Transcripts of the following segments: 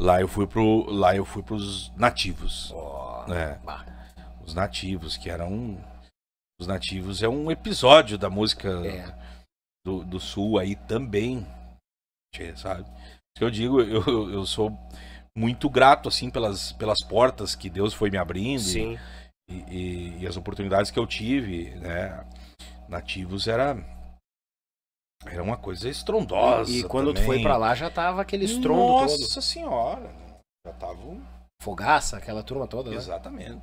Lá eu fui pro, lá eu fui pros nativos. Oh, Os nativos, que eram os nativos é um episódio da música é. do, do, sul aí também, sabe? Que eu digo, eu, eu sou muito grato assim pelas, pelas portas que Deus foi me abrindo e, e, e as oportunidades que eu tive, né? Nativos era era uma coisa estrondosa. E, quando também. tu foi para lá já tava aquele estrondo Nossa todo. Nossa senhora. Né? Já tava Fogaça, aquela turma toda, né? Exatamente.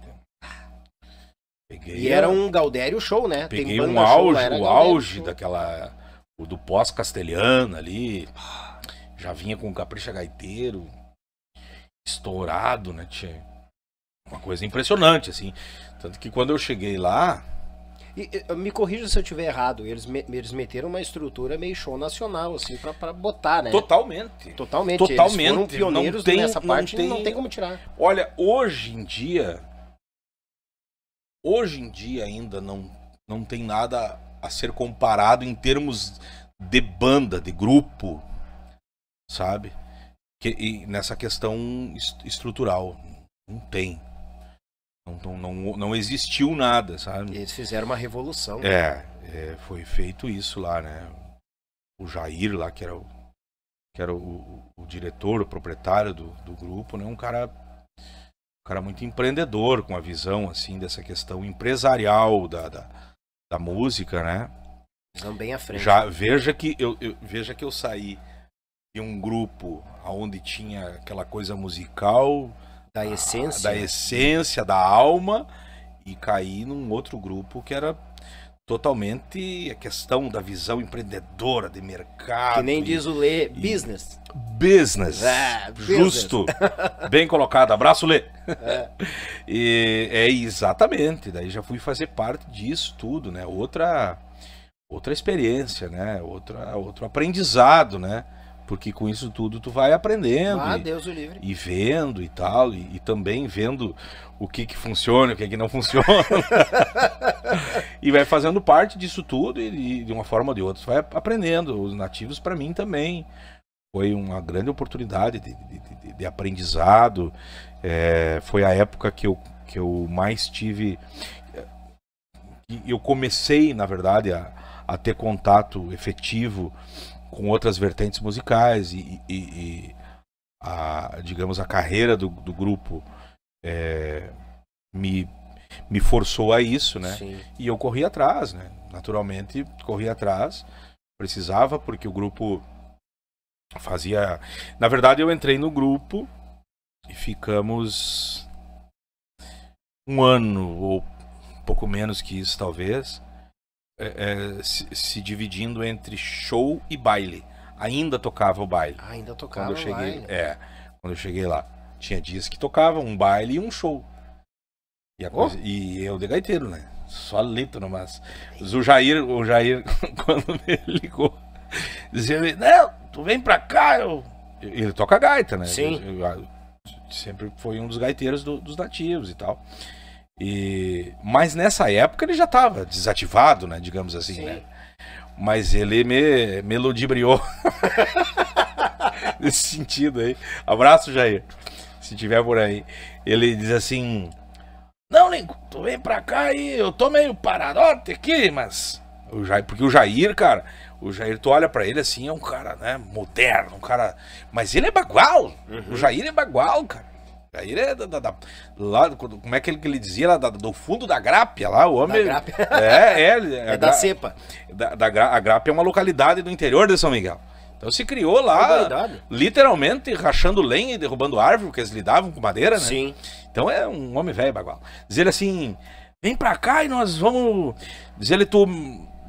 Peguei e era um Gaudério show, né? Peguei um auge, show, o auge daquela. O do pós-castelhana ali. Já vinha com o Capricha Gaiteiro. Estourado, né, tchê? Uma coisa impressionante, assim. Tanto que quando eu cheguei lá, e, me corrija se eu estiver errado, eles, me, eles meteram uma estrutura meio show nacional, assim, pra, pra botar, né? Totalmente. Totalmente. Totalmente. Eles foram pioneiros não tem, nessa parte tem... não tem como tirar. Olha, hoje em dia. Hoje em dia ainda não, não tem nada a ser comparado em termos de banda, de grupo, sabe? Que, nessa questão est estrutural. Não tem. Não, não, não existiu nada, sabe? Eles fizeram uma revolução. É, é, foi feito isso lá, né? O Jair lá, que era o, que era o, o, o diretor, o proprietário do, do grupo, né? Um cara, um cara muito empreendedor, com a visão, assim, dessa questão empresarial da, da, da música, né? Visão bem à frente. Já, veja, que eu, eu, veja que eu saí de um grupo onde tinha aquela coisa musical da ah, essência. Da né? essência, da alma, e caí num outro grupo que era totalmente a questão da visão empreendedora de mercado. Que nem e, diz o Lê, e... business. Business. É, Justo. Business. Bem colocado. Abraço, Lê. É. e, é exatamente. Daí já fui fazer parte disso tudo, né? Outra outra experiência, né? Outra outro aprendizado, né? Porque com isso tudo tu vai aprendendo. Ah, e, Deus o livre. E vendo e tal, e, e, também vendo o que que funciona, o que que não funciona. e vai fazendo parte disso tudo e, e, de uma forma ou de outra tu vai aprendendo. Os nativos para mim também foi uma grande oportunidade de, de, de aprendizado. É, foi a época que eu, que eu mais tive. Eh, eu comecei, na verdade, a, a ter contato efetivo com outras vertentes musicais e, e, e a, digamos, a carreira do, do grupo é, me, me forçou a isso, né? Sim. E eu corri atrás, né? Naturalmente, corri atrás. Precisava, porque o grupo fazia... Na verdade, eu entrei no grupo e ficamos um ano ou pouco menos que isso, talvez. É, é, se, se, dividindo entre show e baile. Ainda tocava o baile. ainda tocava quando eu cheguei, É, quando eu cheguei lá. Tinha dias que tocava um baile e um show. E, a oh. coisa, oh. e eu de gaiteiro, né? Só letra no mas. o Jair, o Jair, quando ele ligou, dizia, não, tu vem pra cá, eu... Ele toca gaita, né? Sim. Eu, eu, sempre foi um dos gaiteiros do, dos nativos e tal. E mas nessa época ele já estava desativado, né? Digamos assim, Sim. né? Mas ele me melodibriou nesse sentido aí. Abraço, Jair. Se tiver por aí. Ele diz assim: Não, Lincoln, tu vem pra cá aí, eu tô meio paradote aqui, mas. O Jair, porque o Jair, cara, o Jair, tu olha para ele assim, é um cara, né, moderno, um cara. Mas ele é bagual. Uhum. O Jair é bagual, cara. Aí ele é né, da, da, da, lá, como é que ele, que ele dizia? Lá, da, do fundo da Grápia, lá, o homem. Da é, é, é, é da cepa. Da, da, a Grápia é uma localidade do interior de São Miguel. Então se criou lá, literalmente, rachando lenha e derrubando árvore, porque eles lidavam com madeira, né? Sim. Então é um homem velho, bagual. Diz ele assim: vem pra cá e nós vamos. Diz ele, tu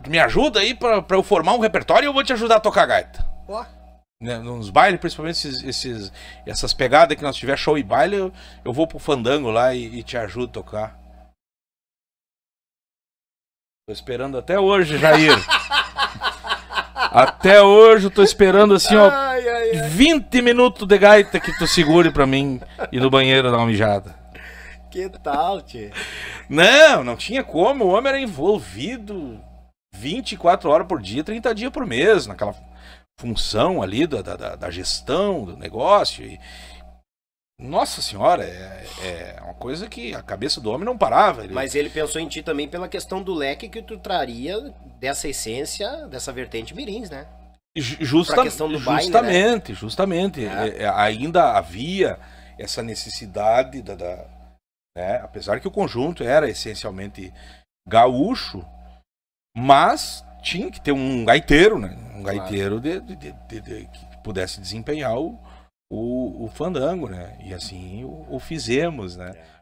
me ajuda aí pra, pra eu formar um repertório e eu vou te ajudar a tocar gaita. Ó. Oh né, nos bailes, principalmente esses, esses essas pegadas que nós tiver show e baile, eu, eu vou pro fandango lá e, e, te ajudo a tocar. Tô esperando até hoje, Jair. até hoje eu tô esperando assim, ó, ai, ai, ai. 20 minutos de gaita que tu segure pra mim ir no banheiro dar uma mijada. Que tal, tio Não, não tinha como. O homem era envolvido 24 horas por dia, 30 dias por mês, naquela função ali da, da, da gestão do negócio. E, nossa senhora, é, é, uma coisa que a cabeça do homem não parava. Ele... Mas ele pensou em ti também pela questão do leque que tu traria dessa essência, dessa vertente mirins, né? Justa, questão do né? justamente, justamente. É. É, é, ainda havia essa necessidade da, da né? apesar que o conjunto era essencialmente gaúcho, mas tinha que ter um gaiteiro, né? Um claro. gaiteiro de, de, de, que pudesse desempenhar o, o, o, fandango, né? E assim o, o fizemos, né? É.